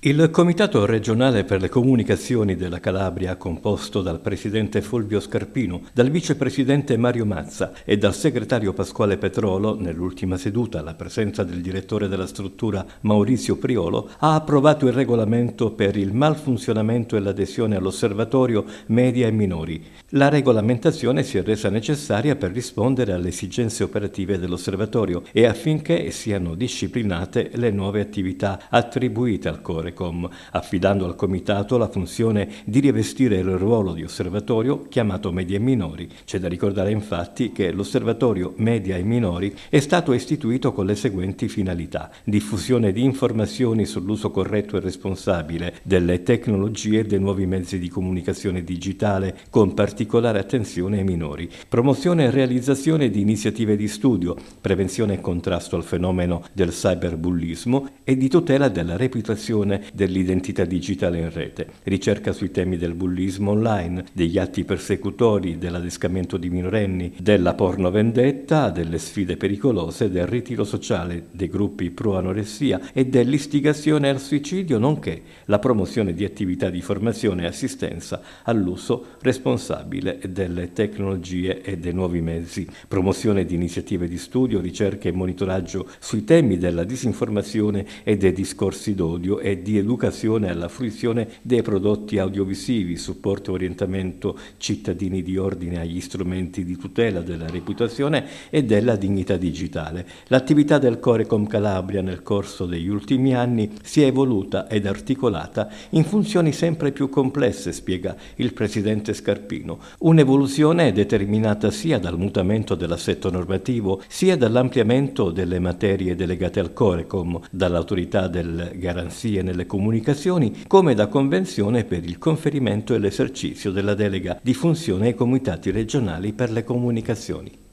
Il Comitato regionale per le comunicazioni della Calabria, composto dal presidente Fulvio Scarpino, dal vicepresidente Mario Mazza e dal segretario Pasquale Petrolo, nell'ultima seduta alla presenza del direttore della struttura Maurizio Priolo, ha approvato il regolamento per il malfunzionamento e l'adesione all'osservatorio media e minori. La regolamentazione si è resa necessaria per rispondere alle esigenze operative dell'osservatorio e affinché siano disciplinate le nuove attività attribuite al core Eurecom, affidando al Comitato la funzione di rivestire il ruolo di osservatorio chiamato Media e Minori. C'è da ricordare infatti che l'osservatorio Media e Minori è stato istituito con le seguenti finalità. Diffusione di informazioni sull'uso corretto e responsabile delle tecnologie e dei nuovi mezzi di comunicazione digitale, con particolare attenzione ai minori. Promozione e realizzazione di iniziative di studio, prevenzione e contrasto al fenomeno del cyberbullismo e di tutela della reputazione dell'identità digitale in rete, ricerca sui temi del bullismo online, degli atti persecutori, dell'adescamento di minorenni, della porno vendetta, delle sfide pericolose, del ritiro sociale dei gruppi pro-anoressia e dell'istigazione al suicidio, nonché la promozione di attività di formazione e assistenza all'uso responsabile delle tecnologie e dei nuovi mezzi, promozione di iniziative di studio, ricerca e monitoraggio sui temi della disinformazione e dei discorsi d'odio e di di educazione alla fruizione dei prodotti audiovisivi, supporto e orientamento cittadini di ordine agli strumenti di tutela della reputazione e della dignità digitale. L'attività del Corecom Calabria nel corso degli ultimi anni si è evoluta ed articolata in funzioni sempre più complesse, spiega il presidente Scarpino. Un'evoluzione determinata sia dal mutamento dell'assetto normativo, sia dall'ampliamento delle materie delegate al Corecom, dall'autorità delle garanzie nel delle comunicazioni come da convenzione per il conferimento e l'esercizio della delega di funzione ai comitati regionali per le comunicazioni.